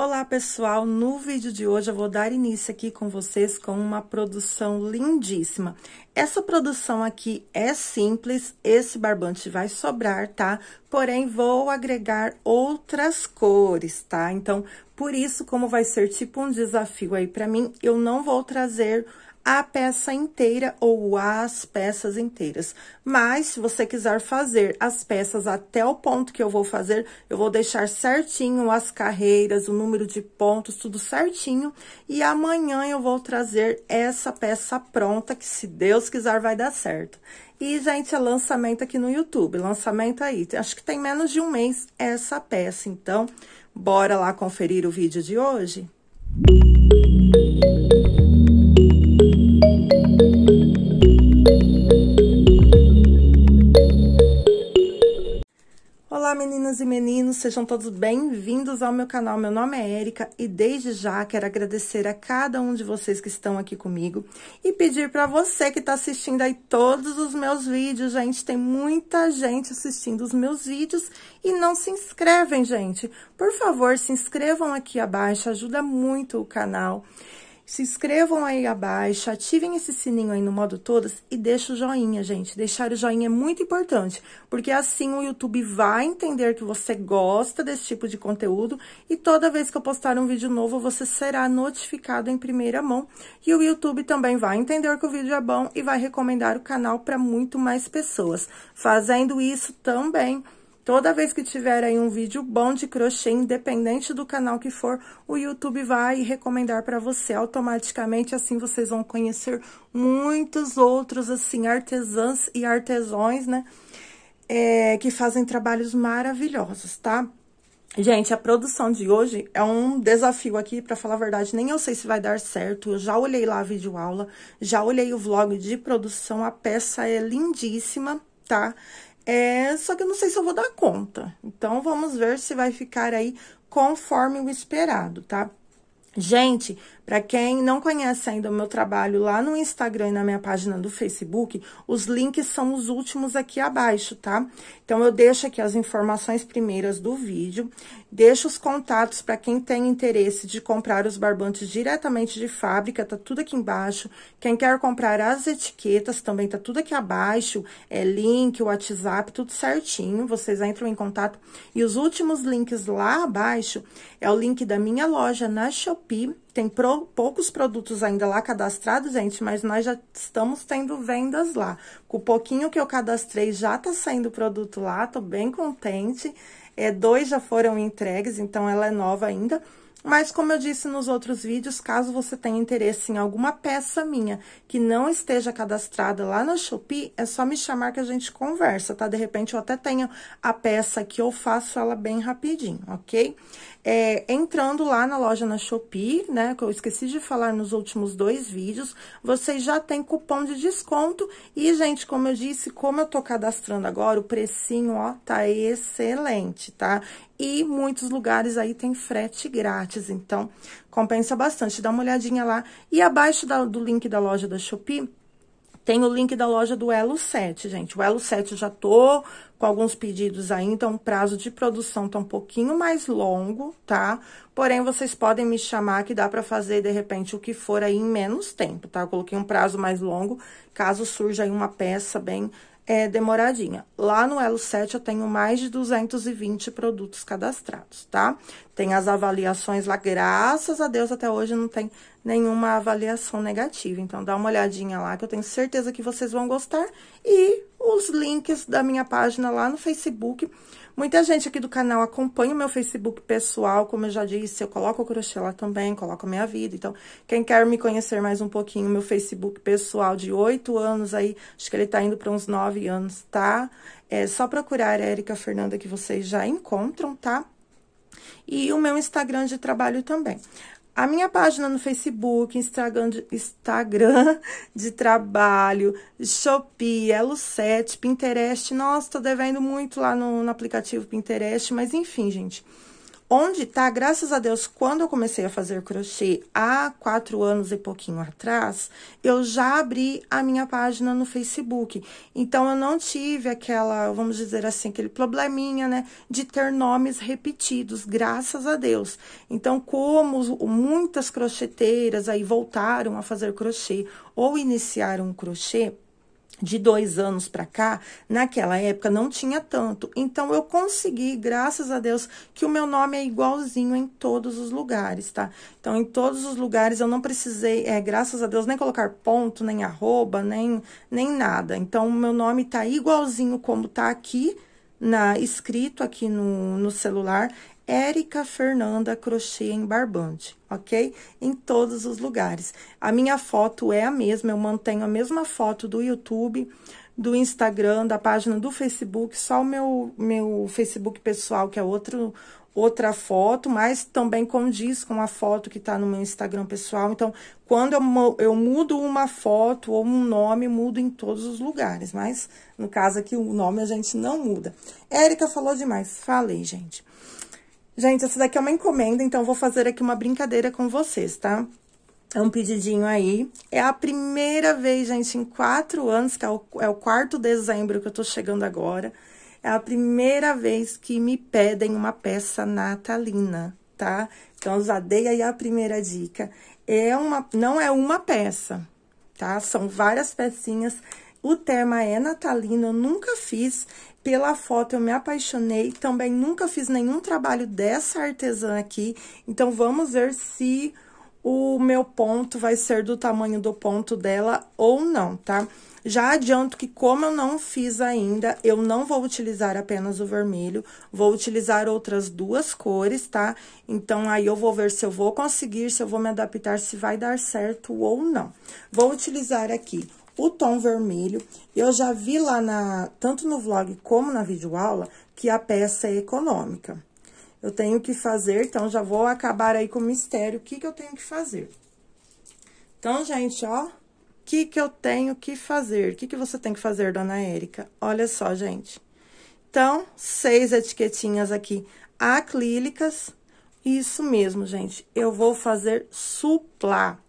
Olá pessoal, no vídeo de hoje eu vou dar início aqui com vocês com uma produção lindíssima. Essa produção aqui é simples, esse barbante vai sobrar, tá? Porém, vou agregar outras cores, tá? Então, por isso, como vai ser tipo um desafio aí pra mim, eu não vou trazer a peça inteira ou as peças inteiras. Mas, se você quiser fazer as peças até o ponto que eu vou fazer, eu vou deixar certinho as carreiras, o número de pontos, tudo certinho. E amanhã eu vou trazer essa peça pronta, que se Deus quiser vai dar certo. E, gente, é lançamento aqui no YouTube, lançamento aí. Acho que tem menos de um mês essa peça, então, bora lá conferir o vídeo de hoje? Música meninas e meninos, sejam todos bem-vindos ao meu canal. Meu nome é Érica e desde já quero agradecer a cada um de vocês que estão aqui comigo e pedir para você que está assistindo aí todos os meus vídeos, gente. Tem muita gente assistindo os meus vídeos e não se inscrevem, gente. Por favor, se inscrevam aqui abaixo, ajuda muito o canal. Se inscrevam aí abaixo, ativem esse sininho aí no modo todas e deixem o joinha, gente. Deixar o joinha é muito importante, porque assim o YouTube vai entender que você gosta desse tipo de conteúdo e toda vez que eu postar um vídeo novo, você será notificado em primeira mão. E o YouTube também vai entender que o vídeo é bom e vai recomendar o canal para muito mais pessoas. Fazendo isso também, Toda vez que tiver aí um vídeo bom de crochê, independente do canal que for, o YouTube vai recomendar para você automaticamente, assim vocês vão conhecer muitos outros, assim, artesãs e artesões, né? É, que fazem trabalhos maravilhosos, tá? Gente, a produção de hoje é um desafio aqui, para falar a verdade, nem eu sei se vai dar certo. Eu já olhei lá a videoaula, já olhei o vlog de produção, a peça é lindíssima, tá? É, só que eu não sei se eu vou dar conta. Então, vamos ver se vai ficar aí conforme o esperado, tá? Gente, para quem não conhece ainda o meu trabalho lá no Instagram e na minha página do Facebook, os links são os últimos aqui abaixo, tá? Então eu deixo aqui as informações primeiras do vídeo, deixo os contatos para quem tem interesse de comprar os barbantes diretamente de fábrica, tá tudo aqui embaixo. Quem quer comprar as etiquetas também tá tudo aqui abaixo, é link, WhatsApp, tudo certinho. Vocês entram em contato e os últimos links lá abaixo é o link da minha loja na Shopee Shopee, tem pro, poucos produtos ainda lá cadastrados, gente, mas nós já estamos tendo vendas lá. Com o pouquinho que eu cadastrei, já tá saindo produto lá, tô bem contente. É, dois já foram entregues, então ela é nova ainda. Mas, como eu disse nos outros vídeos, caso você tenha interesse em alguma peça minha que não esteja cadastrada lá na Shopee, é só me chamar que a gente conversa, tá? De repente, eu até tenho a peça que eu faço ela bem rapidinho, ok? É, entrando lá na loja na Shopee, né, que eu esqueci de falar nos últimos dois vídeos, vocês já têm cupom de desconto. E, gente, como eu disse, como eu tô cadastrando agora, o precinho, ó, tá excelente, tá? e muitos lugares aí tem frete grátis, então compensa bastante. Dá uma olhadinha lá. E abaixo da, do link da loja da Shopee, tem o link da loja do Elo 7, gente. O Elo 7 eu já tô com alguns pedidos ainda, então o prazo de produção tá um pouquinho mais longo, tá? Porém, vocês podem me chamar que dá para fazer, de repente, o que for aí em menos tempo, tá? Eu coloquei um prazo mais longo, caso surja aí uma peça bem é, demoradinha. Lá no Elo 7 eu tenho mais de 220 produtos cadastrados, tá? Tem as avaliações lá, graças a Deus até hoje não tem nenhuma avaliação negativa. Então, dá uma olhadinha lá que eu tenho certeza que vocês vão gostar. E os links da minha página lá no Facebook. Muita gente aqui do canal acompanha o meu Facebook pessoal, como eu já disse, eu coloco o crochê lá também, coloco a minha vida. Então, quem quer me conhecer mais um pouquinho, meu Facebook pessoal de oito anos aí, acho que ele tá indo para uns nove anos, tá? É só procurar a Erika Fernanda que vocês já encontram, tá? E o meu Instagram de trabalho também. A minha página no Facebook, Instagram de, Instagram de trabalho, Shopee, Elo7, Pinterest. Nossa, tô devendo muito lá no, no aplicativo Pinterest, mas enfim, gente. Onde tá, graças a Deus, quando eu comecei a fazer crochê há quatro anos e pouquinho atrás, eu já abri a minha página no Facebook. Então, eu não tive aquela, vamos dizer assim, aquele probleminha, né, de ter nomes repetidos, graças a Deus. Então, como muitas crocheteiras aí voltaram a fazer crochê ou iniciaram crochê, de dois anos para cá, naquela época não tinha tanto. Então eu consegui, graças a Deus, que o meu nome é igualzinho em todos os lugares, tá? Então em todos os lugares eu não precisei, é, graças a Deus, nem colocar ponto, nem arroba, nem, nem nada. Então o meu nome tá igualzinho como tá aqui, na escrito aqui no, no celular, Érica Fernanda Crochê em Barbante, ok? Em todos os lugares. A minha foto é a mesma, eu mantenho a mesma foto do YouTube, do Instagram, da página do Facebook, só o meu, meu Facebook pessoal, que é outro, outra foto, mas também condiz com a foto que está no meu Instagram pessoal. Então, quando eu, eu mudo uma foto ou um nome, mudo em todos os lugares, mas no caso aqui o nome a gente não muda. Érica falou demais, falei, gente. Gente, essa daqui é uma encomenda, então vou fazer aqui uma brincadeira com vocês, tá? É um pedidinho aí. É a primeira vez, gente, em quatro anos, que é o, é o quarto dezembro que eu tô chegando agora. É a primeira vez que me pedem uma peça natalina, tá? Então, já dei aí a primeira dica. É uma, não é uma peça, tá? São várias pecinhas o tema é natalino, eu nunca fiz. Pela foto eu me apaixonei, também nunca fiz nenhum trabalho dessa artesã aqui. Então, vamos ver se o meu ponto vai ser do tamanho do ponto dela ou não, tá? Já adianto que como eu não fiz ainda, eu não vou utilizar apenas o vermelho, vou utilizar outras duas cores, tá? Então, aí eu vou ver se eu vou conseguir, se eu vou me adaptar, se vai dar certo ou não. Vou utilizar aqui o tom vermelho. Eu já vi lá, na, tanto no vlog como na videoaula, que a peça é econômica. Eu tenho que fazer, então, já vou acabar aí com o mistério. O que que eu tenho que fazer? Então, gente, ó, o que que eu tenho que fazer? O que que você tem que fazer, dona Érica? Olha só, gente. Então, seis etiquetinhas aqui acrílicas. Isso mesmo, gente. Eu vou fazer suplar.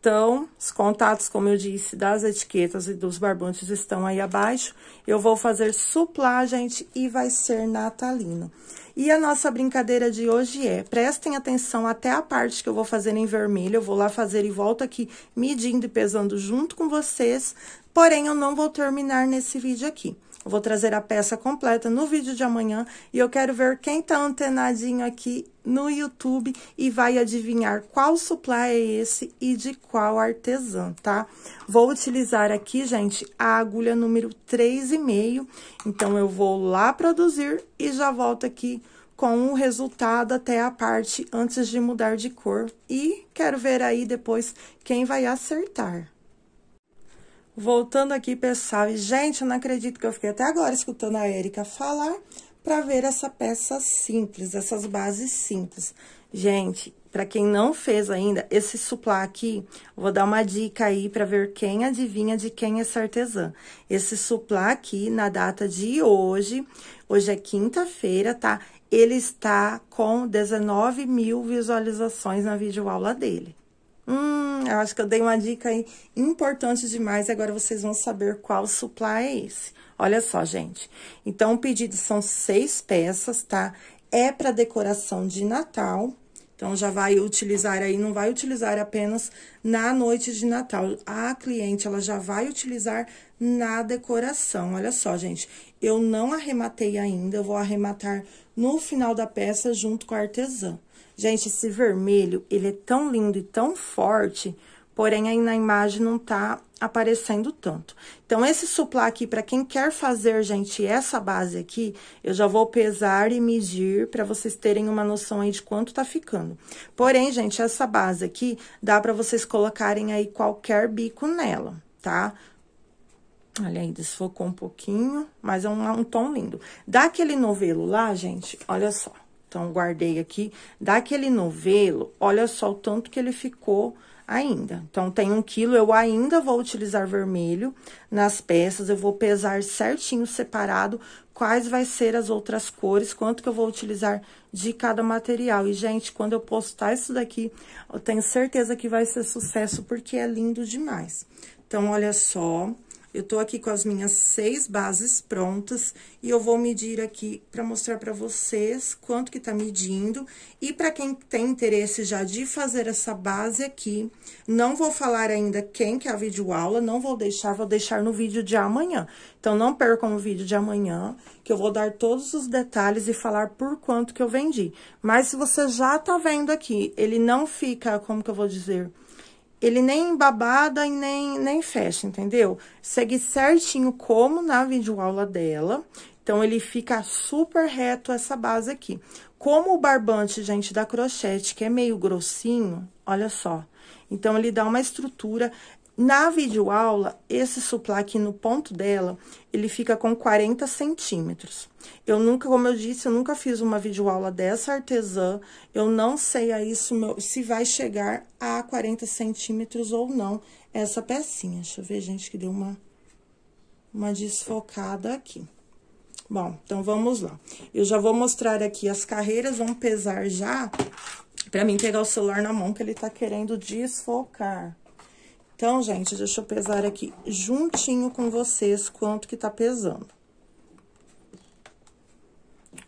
Então, os contatos, como eu disse, das etiquetas e dos barbantes estão aí abaixo. Eu vou fazer suplá, gente, e vai ser natalino. E a nossa brincadeira de hoje é, prestem atenção até a parte que eu vou fazer em vermelho, eu vou lá fazer e volto aqui medindo e pesando junto com vocês, porém eu não vou terminar nesse vídeo aqui. Eu vou trazer a peça completa no vídeo de amanhã e eu quero ver quem tá antenadinho aqui no YouTube e vai adivinhar qual supply é esse e de qual artesã, tá? Vou utilizar aqui, gente, a agulha número 3,5. Então, eu vou lá produzir e já volto aqui com o resultado até a parte antes de mudar de cor. E quero ver aí depois quem vai acertar. Voltando aqui, pessoal, e gente, eu não acredito que eu fiquei até agora escutando a Erika falar para ver essa peça simples, essas bases simples. Gente, para quem não fez ainda, esse suplá aqui, vou dar uma dica aí para ver quem adivinha de quem é essa artesã. Esse suplá aqui, na data de hoje, hoje é quinta-feira, tá? Ele está com 19 mil visualizações na videoaula dele. Hum, eu acho que eu dei uma dica aí importante demais. Agora vocês vão saber qual suplá é esse. Olha só, gente. Então, o pedido são seis peças, tá? É para decoração de Natal. Então, já vai utilizar aí, não vai utilizar apenas na noite de Natal. A cliente, ela já vai utilizar na decoração. Olha só, gente, eu não arrematei ainda, eu vou arrematar no final da peça junto com a artesã. Gente, esse vermelho, ele é tão lindo e tão forte, porém aí na imagem não tá aparecendo tanto. Então, esse suplá aqui, para quem quer fazer, gente, essa base aqui, eu já vou pesar e medir para vocês terem uma noção aí de quanto tá ficando. Porém, gente, essa base aqui, dá para vocês colocarem aí qualquer bico nela, tá? Olha aí, desfocou um pouquinho, mas é um, um tom lindo. Dá aquele novelo lá, gente, olha só. Então, guardei aqui. Daquele novelo, olha só o tanto que ele ficou ainda. Então, tem um quilo, eu ainda vou utilizar vermelho nas peças. Eu vou pesar certinho, separado, quais vai ser as outras cores, quanto que eu vou utilizar de cada material. E, gente, quando eu postar isso daqui, eu tenho certeza que vai ser sucesso, porque é lindo demais. Então, olha só, eu tô aqui com as minhas seis bases prontas e eu vou medir aqui para mostrar para vocês quanto que tá medindo. E para quem tem interesse já de fazer essa base aqui, não vou falar ainda quem que é a videoaula, não vou deixar, vou deixar no vídeo de amanhã. Então, não percam o vídeo de amanhã, que eu vou dar todos os detalhes e falar por quanto que eu vendi. Mas, se você já tá vendo aqui, ele não fica, como que eu vou dizer ele nem babada e nem, nem fecha, entendeu? Segue certinho como na videoaula dela. Então, ele fica super reto essa base aqui. Como o barbante, gente, da crochete, que é meio grossinho, olha só. Então, ele dá uma estrutura. Na videoaula, esse suplá aqui no ponto dela, ele fica com 40 centímetros. Eu nunca, como eu disse, eu nunca fiz uma videoaula dessa artesã. Eu não sei aí se, meu, se vai chegar a 40 centímetros ou não essa pecinha. Deixa eu ver, gente, que deu uma, uma desfocada aqui. Bom, então vamos lá. Eu já vou mostrar aqui as carreiras, vão pesar já, pra mim pegar o celular na mão, que ele tá querendo desfocar. Então, gente, deixa eu pesar aqui juntinho com vocês quanto que tá pesando.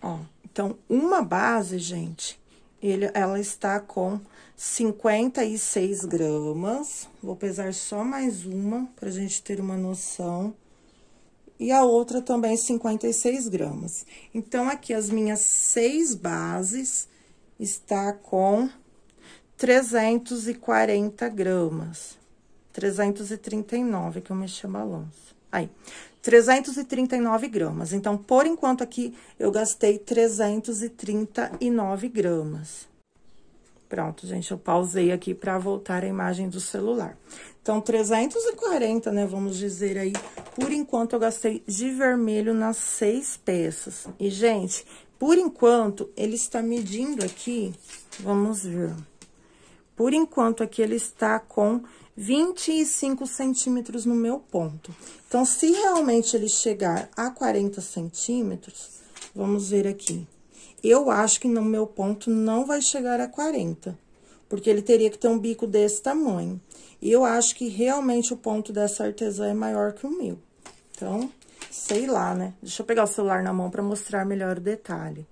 Ó, então, uma base, gente, ele, ela está com 56 gramas. Vou pesar só mais uma pra gente ter uma noção. E a outra também 56 gramas. Então, aqui as minhas seis bases está com 340 gramas. 339 que eu mexi a balança. Aí, 339 gramas. Então, por enquanto aqui, eu gastei 339 gramas. Pronto, gente, eu pausei aqui para voltar a imagem do celular. Então, 340, né, vamos dizer aí, por enquanto eu gastei de vermelho nas seis peças. E, gente, por enquanto, ele está medindo aqui, vamos ver. Por enquanto, aqui ele está com 25 centímetros no meu ponto. Então, se realmente ele chegar a 40 centímetros, vamos ver aqui. Eu acho que no meu ponto não vai chegar a 40, porque ele teria que ter um bico desse tamanho. E eu acho que realmente o ponto dessa artesã é maior que o meu. Então, sei lá, né? Deixa eu pegar o celular na mão para mostrar melhor o detalhe.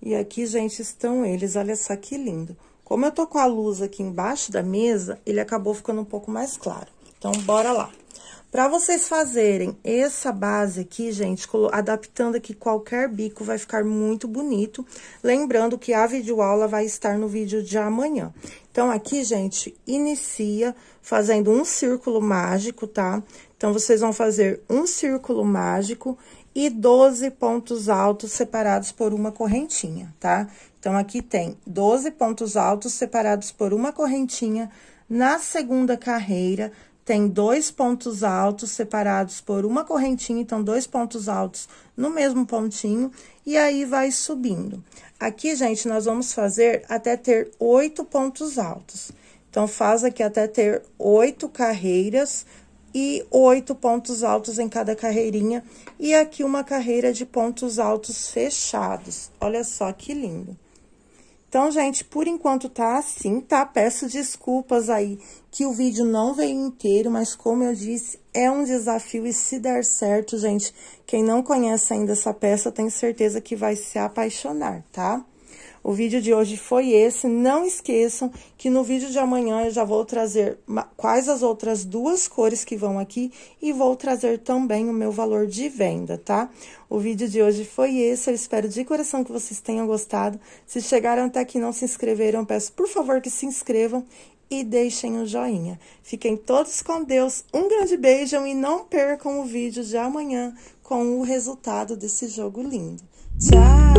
E aqui, gente, estão eles. Olha só que lindo. Como eu tô com a luz aqui embaixo da mesa, ele acabou ficando um pouco mais claro. Então, bora lá. Para vocês fazerem essa base aqui, gente, adaptando aqui qualquer bico, vai ficar muito bonito. Lembrando que a videoaula vai estar no vídeo de amanhã. Então, aqui, gente, inicia fazendo um círculo mágico, tá? Então, vocês vão fazer um círculo mágico e 12 pontos altos separados por uma correntinha, tá? Então, aqui tem 12 pontos altos separados por uma correntinha. Na segunda carreira, tem dois pontos altos separados por uma correntinha, então, dois pontos altos no mesmo pontinho, e aí vai subindo. Aqui, gente, nós vamos fazer até ter oito pontos altos. Então, faz aqui até ter oito carreiras e oito pontos altos em cada carreirinha. E aqui uma carreira de pontos altos fechados. Olha só que lindo. Então, gente, por enquanto tá assim, tá? Peço desculpas aí que o vídeo não veio inteiro, mas como eu disse, é um desafio e se der certo, gente, quem não conhece ainda essa peça, eu tenho certeza que vai se apaixonar, tá? O vídeo de hoje foi esse. Não esqueçam que no vídeo de amanhã eu já vou trazer quais as outras duas cores que vão aqui e vou trazer também o meu valor de venda, tá? O vídeo de hoje foi esse. Eu espero de coração que vocês tenham gostado. Se chegaram até aqui e não se inscreveram, peço por favor que se inscrevam e deixem o um joinha. Fiquem todos com Deus, um grande beijo e não percam o vídeo de amanhã com o resultado desse jogo lindo. Tchau!